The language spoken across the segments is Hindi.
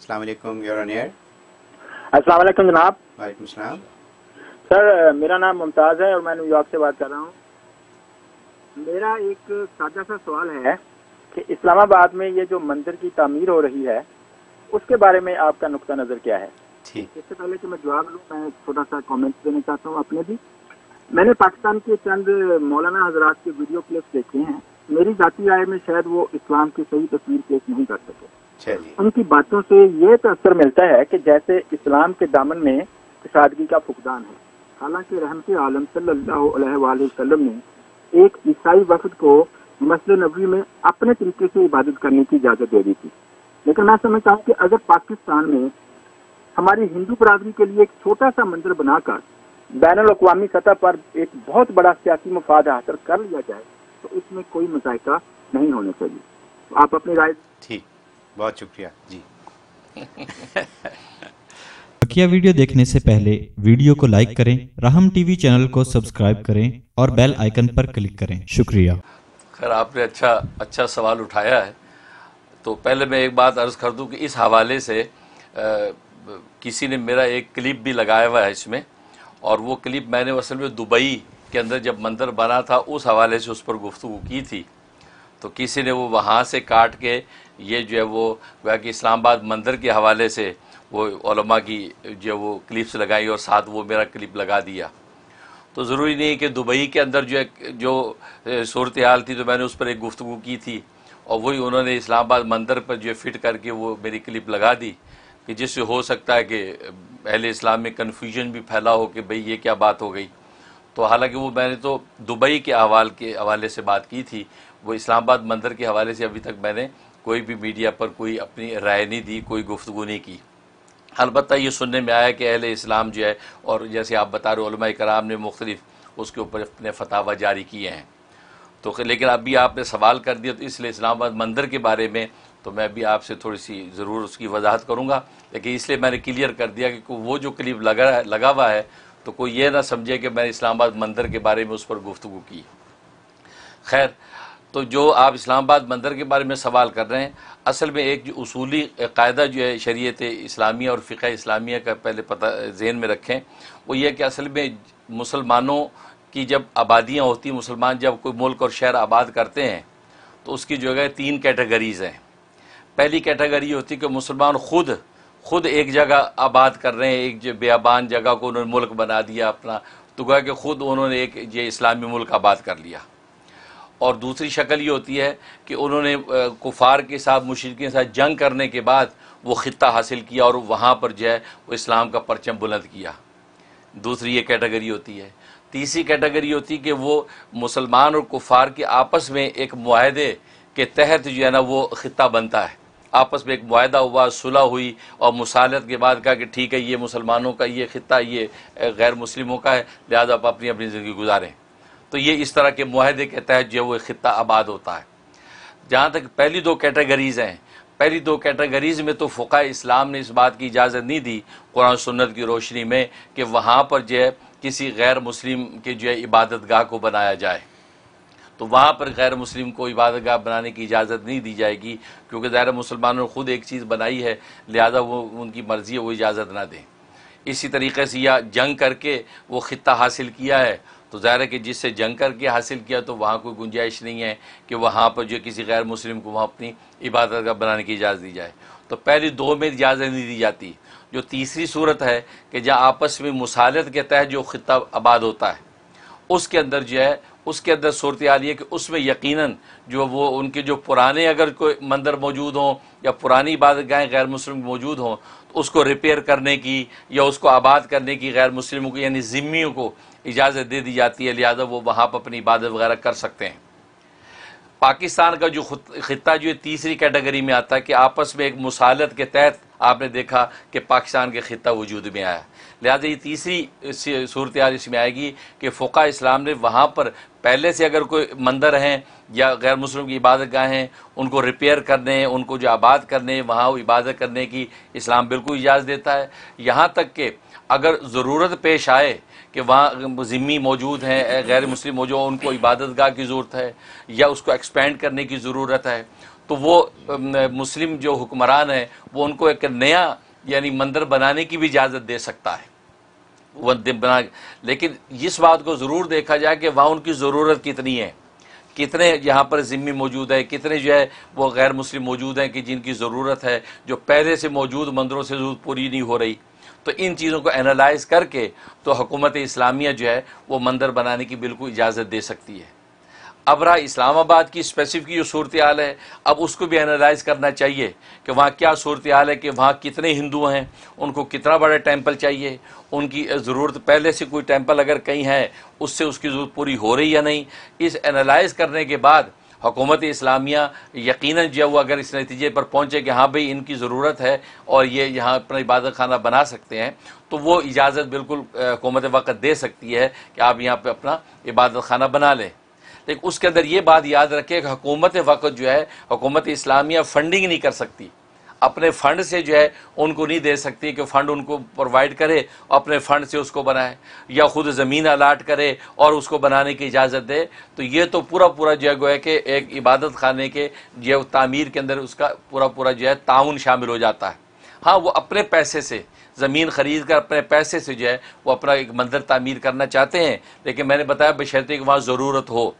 अस्सलाम वालेकुम जनाब सर मेरा नाम मुमताज़ है और मैं न्यूयॉर्क से बात कर रहा हूँ मेरा एक सादा सा सवाल है कि इस्लामाबाद में ये जो मंदिर की तामीर हो रही है उसके बारे में आपका नुकता नज़र क्या है इससे पहले कि मैं जवाब लूँ मैं छोटा सा कमेंट देना चाहता हूँ अपने भी मैंने पाकिस्तान के चंद मौलाना हजरात के वीडियो क्लिप्स देखे हैं मेरी जाति राय में शायद वो इस्लाम की सही तस्वीर पेश नहीं कर सके उनकी अच्छा बातों से ये तो असर मिलता है कि जैसे इस्लाम के दामन में सादगी का फुकदान है हालांकि रहमत आलम सल्लाम ने एक ईसाई वफद को मसल नबी में अपने तरीके से इबादत करने की इजाज़त दे दी थी लेकिन मैं समझता हूँ कि अगर पाकिस्तान में हमारी हिंदू बरदरी के लिए एक छोटा सा मंदिर बनाकर बैन अवी सतह पर एक बहुत बड़ा सियासी मफाद हासिल कर लिया जाए तो इसमें कोई मजायका नहीं होना चाहिए तो आप अपनी राय ठीक बहुत शुक्रिया जी बकिया वीडियो देखने से पहले वीडियो को लाइक करें राहम टीवी चैनल को सब्सक्राइब करें और बेल आइकन पर क्लिक करें शुक्रिया खैर आपने अच्छा अच्छा सवाल उठाया है तो पहले मैं एक बात अर्ज़ कर दूं कि इस हवाले से आ, किसी ने मेरा एक क्लिप भी लगाया हुआ है इसमें और वो क्लिप मैंने असल में दुबई के अंदर जब मंदिर बना था उस हवाले से उस पर गुफ्तु की थी तो किसी ने वो वहाँ से काट के ये जो है वो कि इस्लामाबाद मंदिर के हवाले से वो ओलमा की जो वो क्लिप्स लगाई और साथ वो मेरा क्लिप लगा दिया तो ज़रूरी नहीं कि दुबई के अंदर जो है जो सूरत हाल थी तो मैंने उस पर एक गुफ्तु की थी और वही उन्होंने इस्लामाबाद मंदिर पर जो फिट करके वो मेरी क्लिप लगा दी कि जिससे हो सकता है कि अहले इस्लाम में कन्फ्यूजन भी फैला हो कि भाई ये क्या बात हो गई तो हालांकि वो मैंने तो दुबई के अवाल के हवाले से बात की थी वो इस्लामाबाद मंदिर के हवाले से अभी तक मैंने कोई भी मीडिया पर कोई अपनी राय नहीं दी कोई गुफ्तु नहीं की अलबत् ये सुनने में आया कि अहल इस्लाम जो है और जैसे आप बता रहे कराम ने मुख्तलिफ उसके ऊपर अपने फतावा जारी किए हैं तो लेकिन अभी आपने सवाल कर दिया तो इसलिए इस्लामाबाद मंदिर के बारे में तो मैं अभी आपसे थोड़ी सी ज़रूर उसकी वजाहत करूँगा लेकिन इसलिए मैंने क्लियर कर दिया कि वो जो क्लिप लगा लगा हुआ है तो कोई ये ना समझे कि मैंने इस्लामाबाद मंदिर के बारे में उस पर गुफ्तु की खैर तो जो आप इस्लामाबाद मंदिर के बारे में सवाल कर रहे हैं असल में एक जो उसूली कायदा जो है शरीत इस्लामिया और फ़िका इस्लामिया का पहले पता जहन में रखें वो ये कि असल में मुसलमानों की जब आबादियाँ होती हैं मुसलमान जब कोई मुल्क और शहर आबाद करते हैं तो उसकी जो है तीन कैटेगरीज़ हैं पहली कैटेगरी होती है कि मुसलमान खुद खुद एक जगह आबाद कर रहे हैं एक जो बेआबान जगह को उन्होंने मुल्क बना दिया अपना तो गया कि खुद उन्होंने एक ये इस्लामी मुल्क आबाद कर लिया और दूसरी शक्ल ये होती है कि उन्होंने कुफार के साथ मुशर के साथ जंग करने के बाद वो ख़त्ता हासिल किया और वहाँ पर जो है वो इस्लाम का परचम बुलंद किया दूसरी ये कैटेगरी होती है तीसरी कैटेगरी होती है कि वो मुसलमान और कुफार के आपस में एक माहदे के तहत जो है ना वो ख़त्ता बनता है आपस में एक माहदा हुआ सुलह हुई और मुसालत के बाद कहा कि ठीक है ये मुसलमानों का ये ख़त्ता ये गैर मुस्लिमों का है लिहाजा आप अपनी अपनी ज़िंदगी गुजारें तो ये इस तरह के माहदे के तहत जो है वो ख़त्ता आबाद होता है जहाँ तक पहली दो कैटेगरीज़ हैं पहली दो कैटेगरीज़ में तो फ़ुका इस्लाम ने इस बात की इजाज़त नहीं दी कुरान सुन्नत की रोशनी में कि वहाँ पर जो है किसी गैर मुस्लिम के जो है इबादत गाह को बनाया जाए तो वहाँ पर गैर मुस्लिम को इबादत गाह बनाने की इजाज़त नहीं दी जाएगी क्योंकि ज़ाहिर मुसलमानों ने ख़ुद एक चीज़ बनाई है लिहाजा वो उनकी मर्ज़ी है वो इजाज़त ना दें इसी तरीके से या जंग करके वो ख़त्ता हासिल किया है तो ज़ाहिर है कि जिससे जंग करके हासिल किया तो वहाँ कोई गुंजाइश नहीं है कि वहाँ पर जो किसी गैर मुस्लिम को वहाँ अपनी इबादत का बनाने की इजाज़त दी जाए तो पहली दो में इजाज़त नहीं दी जाती जो तीसरी सूरत है कि जहाँ आपस में मुसालत के तहत जो खत्ता आबाद होता है उसके अंदर जो है उसके अंदर सूरत रही है कि उसमें यकीनन जो वो उनके जो पुराने अगर कोई मंदिर मौजूद हों या पुरानी इबादत गाहें गैर मुस्लिम मौजूद हों उसको रिपेयर करने की या उसको आबाद करने की गैर मुस्लिमों को यानी ज़िम्मियों को इजाज़त दे दी जाती है लिहाजा वो वहाँ पर अपनी इबादत वगैरह कर सकते हैं पाकिस्तान का जो खत्ता जो तीसरी कैटेगरी में आता है कि आपस में एक मुसालत के तहत आपने देखा कि पाकिस्तान के खत्ता वजूद में आया लिहाजा ये तीसरी सूरत इसमें आएगी कि फ़ोका इस्लाम ने वहाँ पर पहले से अगर कोई मंदिर हैं या गैर मुस्लिम की इबादत गाहें उनको रिपेयर करने उनको जो आबाद करने वहाँ इबादत करने की इस्लाम बिल्कुल इजाज़त देता है यहाँ तक कि अगर ज़रूरत पेश आए कि वहाँ ज़िम्मी मौजूद हैं गैर मुस्लिम मौजूद उनको इबादत गाह की ज़रूरत है या उसको एक्सपेंड करने की ज़रूरत है तो वो मुस्लिम जो हुक्मरान है वो उनको एक नया यानी मंदिर बनाने की भी इजाज़त दे सकता है वह बना लेकिन इस बात को ज़रूर देखा जाए कि वहाँ उनकी ज़रूरत कितनी है कितने यहाँ पर ज़िम्मी मौजूद है कितने जो है वो गैर मुस्लिम मौजूद हैं कि जिनकी ज़रूरत है जो पहले से मौजूद मंदिरों से जरूरत पूरी नहीं हो रही तो इन चीज़ों को एनालाइज करके तो हुकूमत इस्लामिया जो है वो मंदिर बनाने की बिल्कुल इजाज़त दे सकती है अब रहा इस्लामाबाद की स्पेसिफिक जो सूरत हाल है अब उसको भी एनालाइज करना चाहिए कि वहाँ क्या सूरत हाल है कि वहाँ कितने हिंदू हैं उनको कितना बड़ा टेम्पल चाहिए उनकी ज़रूरत पहले से कोई टेम्पल अगर कहीं है उससे उसकी ज़रूरत पूरी हो रही या नहीं इस एनालाइज करने के बाद हुकूमत इस्लामिया यकीन जो वो अगर इस नतीजे पर पहुँचे कि हाँ भाई इनकी ज़रूरत है और ये यहाँ अपना इबादत खाना बना सकते हैं तो वो इजाज़त बिल्कुल हुकूमत वक़्त दे सकती है कि आप यहाँ पर अपना इबादत खाना बना लें लेकिन उसके अंदर ये बात याद रखे कि हुकूमत वक्त जो है हुकूमत इस्लामिया फंडिंग नहीं कर सकती अपने फ़ंड से जो है उनको नहीं दे सकती कि फ़ंड उनको प्रोवाइड करे और अपने फ़ंड से उसको बनाए या ख़ुद ज़मीन अलाट करे और उसको बनाने की इजाज़त दे तो ये तो पूरा पूरा जो है है कि एक इबादत खाने के जो तामीर के अंदर उसका पूरा पूरा जो है ताउन शामिल हो जाता है हाँ वो अपने पैसे से ज़मीन ख़रीद कर अपने पैसे से जो है वो अपना एक मंदिर तामीर करना चाहते हैं लेकिन मैंने बताया बशर्ते कि वहाँ ज़रूरत हो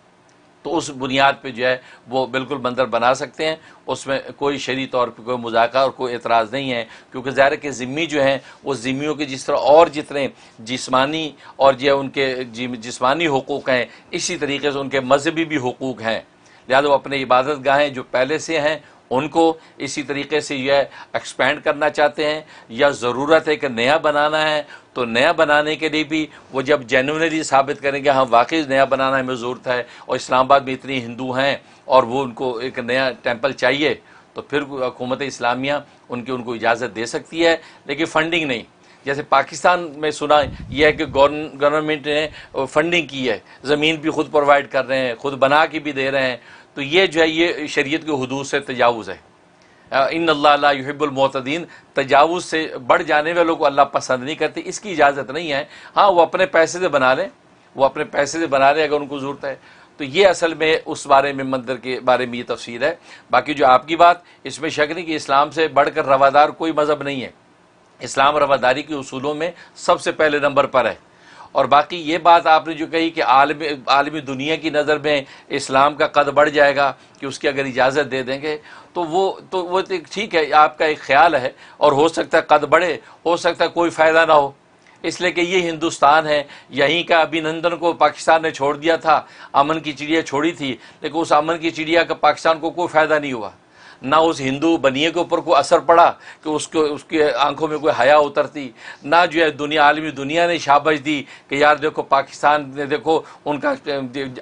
तो उस बुनियाद पे जो है वो बिल्कुल बंदर बना सकते हैं उसमें कोई शरी तौर पर कोई मुजाका और कोई एतराज़ नहीं है क्योंकि ज़ाहिर के ज़िम्मी जो हैं वो ज़िम्मियों के जिस तरह और जितने जिसमानी और जो उनके जिसमानी हकूक़ हैं इसी तरीके से उनके मजहबी भी हकूक़ हैं लिहाजा वो अपने इबादत गाहें जो पहले से हैं उनको इसी तरीके से यह एक्सपेंड करना चाहते हैं या ज़रूरत है कि नया बनाना है तो नया बनाने के लिए भी वो जब जेनुनली साबित करेंगे हाँ वाकई नया बनाना हमें ज़रूरत है और इस्लामाबाद में इतनी हिंदू हैं और वो उनको एक नया टेम्पल चाहिए तो फिर हुकूमत इस्लामिया उनकी उनको इजाज़त दे सकती है लेकिन फ़ंडिंग नहीं जैसे पाकिस्तान में सुना यह है कि गवर्नमेंट ने फंडिंग की है ज़मीन भी खुद प्रोवाइड कर रहे हैं खुद बना के भी दे रहे हैं तो ये जो है ये शरीयत के हदूद से तजावज़ है इन अल्लाहबुलमतदीन तजावज़ से बढ़ जाने वालों को अल्लाह पसंद नहीं करते इसकी इजाज़त नहीं है हाँ वो अपने पैसे से बना लें वो अपने पैसे से बना लें अगर उनको ज़रूरत है तो ये असल में उस बारे में मंदिर के बारे में ये तफसीर है बाकी जो आपकी बात इसमें शक नहीं कि इस्लाम से बढ़कर रवादार कोई मज़हब नहीं है इस्लाम रवादारी के असूलों में सबसे पहले नंबर पर है और बाकी ये बात आपने जो कही कि आलमी आलमी दुनिया की नज़र में इस्लाम का कद बढ़ जाएगा कि उसकी अगर इजाज़त दे देंगे तो वो तो वो तो ठीक है आपका एक ख्याल है और हो सकता है कद बढ़े हो सकता है कोई फ़ायदा ना हो इसलिए कि ये हिंदुस्तान है यहीं का अभिनंदन को पाकिस्तान ने छोड़ दिया था अमन की चिड़िया छोड़ी थी लेकिन उस अमन की चिड़िया का पाकिस्तान को कोई फ़ायदा नहीं हुआ ना उस हिंदू बनिए के ऊपर कोई असर पड़ा कि उसको उसके आंखों में कोई हया उतरती ना जो है दुनिया आलमी दुनिया ने शाबाश दी कि यार देखो पाकिस्तान ने देखो उनका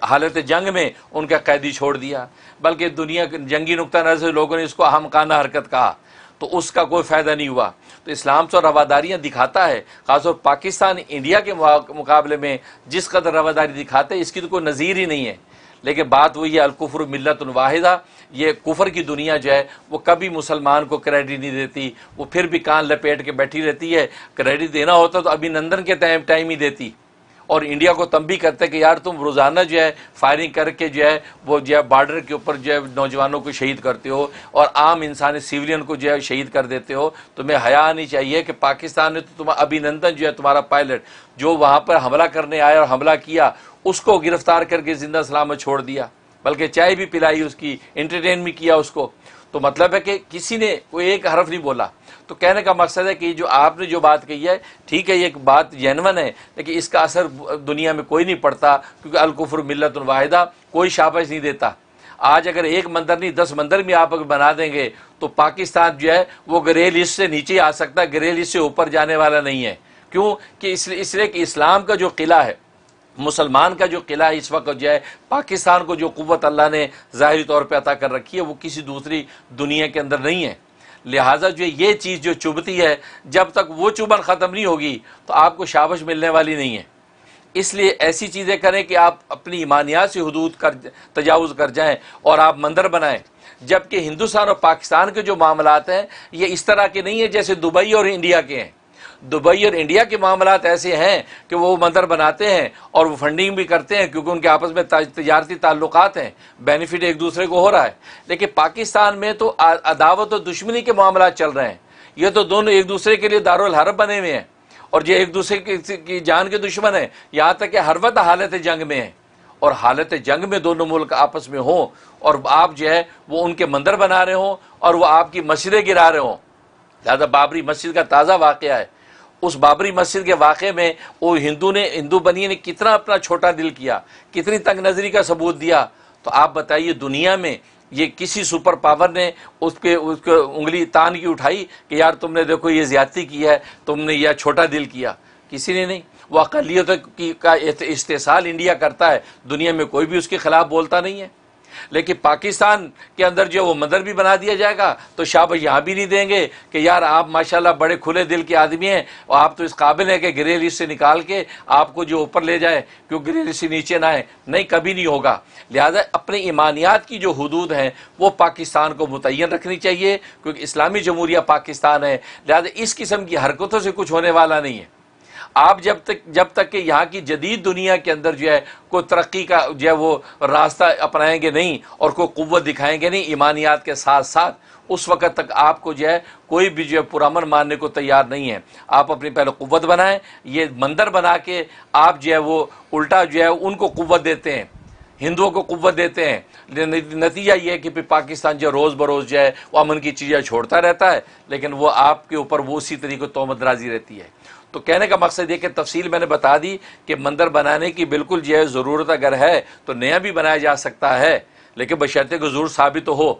हालत जंग में उनका कैदी छोड़ दिया बल्कि दुनिया जंगी नुकता नजर से लोगों ने इसको अहम काना हरकत कहा तो उसका कोई फ़ायदा नहीं हुआ तो इस्लाम से तो रवादारियाँ दिखाता है खासतौर पाकिस्तान इंडिया के मुकाबले में जिस कदर रवादारी दिखाते हैं इसकी तो कोई नज़ीर ही नहीं है लेकिन बात वही है अलकुफर मिलत वाहिदा ये कुफर की दुनिया जो है वो कभी मुसलमान को क्रेडिट नहीं देती वो फिर भी कान लपेट के बैठी रहती है क्रेडिट देना होता तो अभिनंदन के टाइम टाइम ही देती और इंडिया को तम भी करते कि यार तुम रोज़ाना जो है फायरिंग करके जो है वो जो है बॉर्डर के ऊपर जो है नौजवानों को शहीद करते हो और आम इंसान सिविलियन को जो है शहीद कर देते हो तुम्हें हया आनी चाहिए कि पाकिस्तान ने तो तुम अभिनंदन जो है तुम्हारा पायलट जो वहाँ पर हमला करने आया और हमला किया उसको गिरफ्तार करके ज़िंदा सलामत छोड़ दिया बल्कि चाय भी पिलाई उसकी इंटरटेन भी किया उसको तो मतलब है कि किसी ने कोई एक हरफ नहीं बोला तो कहने का मकसद है कि जो आपने जो बात कही है ठीक है ये एक बात जैनवन है लेकिन इसका असर दुनिया में कोई नहीं पड़ता क्योंकि अलकुफर मिलत वाहिदा कोई शाबाश नहीं देता आज अगर एक मंदिर नहीं दस मंदिर भी आप अगर बना देंगे तो पाकिस्तान जो है वो ग्रे लिस्ट से नीचे आ सकता है ग्रे लिस्ट से ऊपर जाने वाला नहीं है क्यों कि इसलिए इसलिए कि इस्लाम का जो किला है मुसलमान का जो किला इस वक्त जो है पाकिस्तान को जो कुत अल्लाह ने ज़ाहरी तौर पर अता कर रखी है वो किसी दूसरी दुनिया के अंदर नहीं है लिहाजा जो ये चीज़ जो चुभती है जब तक वो चुभन ख़त्म नहीं होगी तो आपको शाबश मिलने वाली नहीं है इसलिए ऐसी चीज़ें करें कि आप अपनी ईमानियात से हदूद कर तजावज़ कर जाएँ और आप मंदिर बनाएँ जबकि हिंदुस्तान और पाकिस्तान के जो मामलात हैं ये इस तरह के नहीं हैं जैसे दुबई और इंडिया के हैं दुबई और इंडिया के मामला ऐसे हैं कि वो मंदिर बनाते हैं और वो फंडिंग भी करते हैं क्योंकि उनके आपस में तजारती ताल्लुक हैं बेनिफिट एक दूसरे को हो रहा है लेकिन पाकिस्तान में तो अदावत और दुश्मनी के मामला चल रहे हैं ये तो दोनों एक दूसरे के लिए दारुल हरब बने हुए हैं और ये एक दूसरे की जान के दुश्मन है यहाँ तक कि हर वक्त हालत जंग में है और हालत जंग में दोनों मुल्क आपस में हों और आप जो है वो उनके मंदिर बना रहे हों और वो आपकी मशीरें गिरा रहे हों लिहाजा बाबरी मस्जिद का ताज़ा वाक़ है उस बाबरी मस्जिद के वाक़े में वो हिंदू ने हिंदू बनिए ने कितना अपना छोटा दिल किया कितनी तंग नज़री का सबूत दिया तो आप बताइए दुनिया में ये किसी सुपर पावर ने उसके उसके उंगली तान की उठाई कि यार तुमने देखो ये ज्यादती की है तुमने यह छोटा दिल किया किसी ने नहीं वह अकलीत की का इस्तेसाल इंडिया करता है दुनिया में कोई भी उसके खिलाफ बोलता नहीं है लेकिन पाकिस्तान के अंदर जो वो मंदिर भी बना दिया जाएगा तो शाह यहाँ भी नहीं देंगे कि यार आप माशाल्लाह बड़े खुले दिल के आदमी हैं और आप तो इस काबिल हैं कि ग्रे लिस्ट से निकाल के आपको जो ऊपर ले जाए क्यों ग्रे लिस्ट से नीचे ना आए नहीं कभी नहीं होगा लिहाजा अपने ईमानियात की जो हदूद हैं वो पाकिस्तान को मुतन रखनी चाहिए क्योंकि इस्लामी जमहूरिया पाकिस्तान है लिहाजा इस किस्म की हरकतों से कुछ होने वाला नहीं है आप जब तक जब तक कि यहाँ की जदीद दुनिया के अंदर जो है कोई तरक्की का जो है वो रास्ता अपनाएंगे नहीं और कोई कुत दिखाएंगे नहीं ईमानियात के साथ साथ उस वक्त तक आपको जो है कोई भी जो है पुरामन मानने को तैयार नहीं है आप अपनी पहले कुत बनाएं ये मंदिर बना के आप जो है वो उल्टा जो है उनको कुत देते हैं हिंदुओं को कुत देते हैं नतीजा ये है कि पाकिस्तान जो रोज़ बरोज़ जो है वो अमन की चीज़ें छोड़ता रहता है लेकिन वो आपके ऊपर वो उसी तरीके तोहमत रहती है तो कहने का मकसद यह कि तफसील मैंने बता दी कि मंदिर बनाने की बिल्कुल जो है ज़रूरत अगर है तो नया भी बनाया जा सकता है लेकिन बशर्ते को ज़रूर साबित हो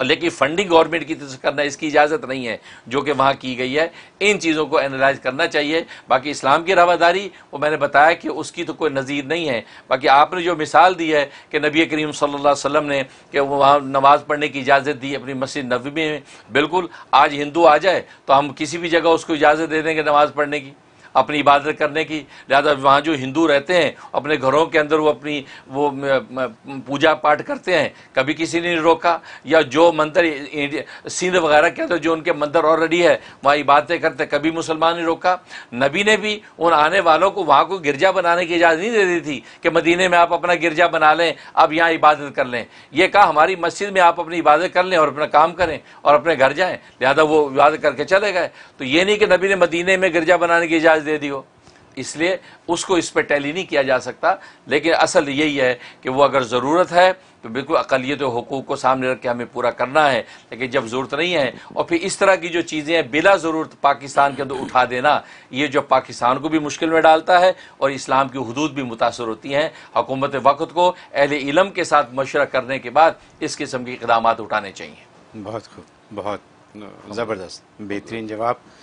और लेकिन फंडिंग गवर्नमेंट की तरफ से करना इसकी इजाज़त नहीं है जो कि वहाँ की गई है इन चीज़ों को एनालाइज करना चाहिए बाकी इस्लाम की रवादारी वो मैंने बताया कि उसकी तो कोई नज़ीर नहीं है बाकी आपने जो मिसाल दी है कि नबी करीम अलैहि वसल्लम ने कि वो वहाँ नमाज़ पढ़ने की इजाज़त दी अपनी मस्जिद नबी में बिल्कुल आज हिंदू आ जाए तो हम किसी भी जगह उसको इजाज़त दे देंगे नमाज़ पढ़ने की अपनी इबादत करने की लिहाजा वहाँ जो हिंदू रहते हैं अपने घरों के अंदर वो अपनी वो पूजा पाठ करते हैं कभी किसी ने रोका या जो मंदिर सिंध वगैरह के अंदर जो उनके मंदिर ऑलरेडी है वहाँ इबादतें करते कभी मुसलमान ने रोका नबी ने भी उन आने वालों को वहाँ को गिरजा बनाने की इजाज़त नहीं दे दी थी कि मदीने में आप अपना गिरजा बना लें आप यहाँ इबादत कर लें यह कहा हमारी मस्जिद में आप अपनी इबादत कर लें और अपना काम करें और अपने घर जाएँ लिहाजा वो इबादत करके चले गए तो ये नहीं कि नबी ने मदीने में गिरजा बनाने की इजाज़त दे दियो इसलिए उसको इस पर टैली नहीं किया जा सकता लेकिन असल यही है कि वो अगर ज़रूरत है तो बिल्कुल अकलीत तो हकूक़ को सामने रख के हमें पूरा करना है लेकिन जब ज़रूरत नहीं है और फिर इस तरह की जो चीज़ें हैं बिला ज़रूरत पाकिस्तान के अंदर उठा देना ये जो पाकिस्तान को भी मुश्किल में डालता है और इस्लाम की हदूद भी मुतासर होती हैं हकूमत वक्त को अहल इलम के साथ मशरा करने के बाद इस किस्म के इकदाम उठाने चाहिए बहुत खूब बहुत ज़बरदस्त बेहतरीन जवाब